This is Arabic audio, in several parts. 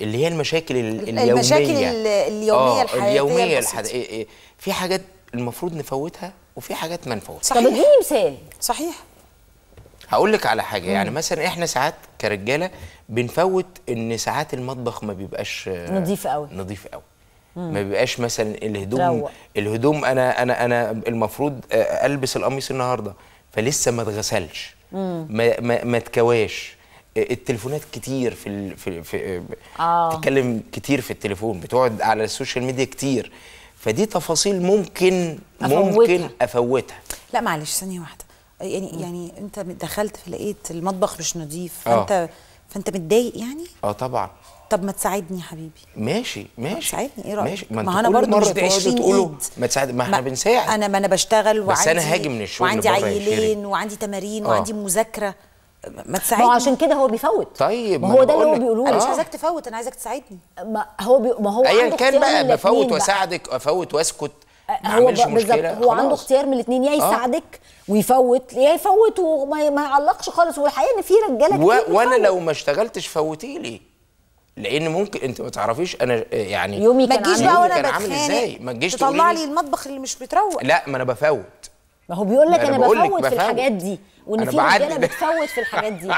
اللي هي المشاكل اليوميه المشاكل اليوميه آه، الحياتيه اليوميه الحد... إيه، إيه، في حاجات المفروض نفوتها وفي حاجات ما نفوتها صحيح طب اديني مثال صحيح هقول لك على حاجه يعني مثلا احنا ساعات كرجاله بنفوت ان ساعات المطبخ ما بيبقاش نظيف قوي نظيف قوي ما بيبقاش مثلا الهدوم روح. الهدوم انا انا انا المفروض البس القميص النهارده فلسه ما اتغسلش ما ما, ما اتكواش التليفونات كتير في ال... في, في آه. تتكلم كتير في التليفون بتقعد على السوشيال ميديا كتير فدي تفاصيل ممكن ممكن افوتها لا معلش ثانيه واحده يعني م. يعني انت دخلت لقيت المطبخ مش نظيف آه. فانت أوه. فانت متضايق يعني اه طبعا طب ما تساعدني يا حبيبي ماشي ماشي تساعدني ايه رايك ماشي. ما, ما انا برضه مش ب 20 ايد ما تساعد ما احنا بنساعد انا ما انا بشتغل وعندي بس انا هاجي من الشغل وعندي عيلين وعندي تمارين وعندي آه. مذاكره ما تساعدني ما عشان كده هو بيفوت طيب ما هو ده اللي هو بيقولوه انا مش عايزاك تفوت انا عايزك تساعدني ما هو بي... ما هو ايا كان بقى بفوت واساعدك افوت واسكت أه، ما هو مشكله هو خلاص. عنده اختيار من الاثنين يا آه. يساعدك آه. ويفوت يا يفوت وما يعلقش خالص والحقيقه ان في رجاله و... كتير وانا لو ما اشتغلتش فوتي لي لان ممكن انت ما تعرفيش انا يعني يومي كان ما تجيش بقى إيه؟ وانا عامل ازاي ما تجيش تطلع لي المطبخ اللي مش بتروق لا ما انا بفوت ما هو بيقول لك انا, بفوت في الحاجات دي وان في رجاله بتفوت في الحاجات دي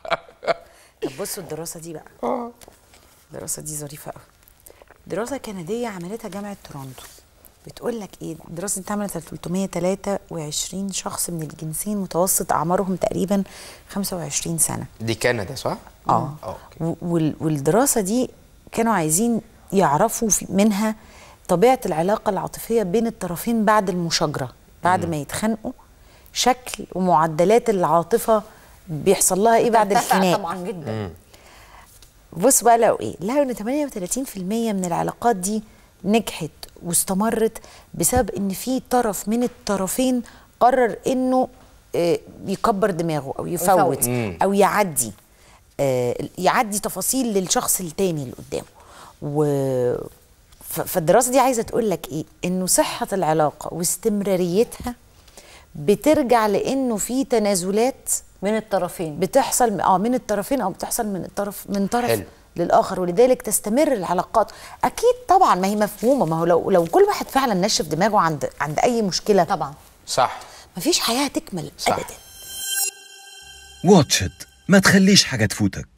طب بصوا الدراسه دي بقى اه الدراسه دي ظريفه قوي دراسه كنديه عملتها جامعه تورونتو بتقول لك ايه الدراسه دي اتعملت 323 شخص من الجنسين متوسط اعمارهم تقريبا 25 سنه دي كندا صح اه, آه، والدراسه دي كانوا عايزين يعرفوا منها طبيعه العلاقه العاطفيه بين الطرفين بعد المشاجره بعد مم. ما يتخانقوا شكل ومعدلات العاطفه بيحصل لها ايه بعد الخناق طبعا جدا بص بقى لو ايه لو ان 38% من العلاقات دي نجحت واستمرت بسبب ان في طرف من الطرفين قرر انه آه، يكبر دماغه او يفوت او يعدي آه، يعدي تفاصيل للشخص التاني اللي قدامه و فالدراسه دي عايزه تقول لك ايه انه صحه العلاقه واستمراريتها بترجع لانه في تنازلات من الطرفين بتحصل اه من الطرفين او بتحصل من الطرف من طرف حلو. للاخر ولذلك تستمر العلاقات اكيد طبعا ما هي مفهومه ما هو لو لو كل واحد فعلا نشف دماغه عند عند اي مشكله طبعا صح مفيش حياه تكمل صح. ابدا واتش ما تخليش حاجه تفوتك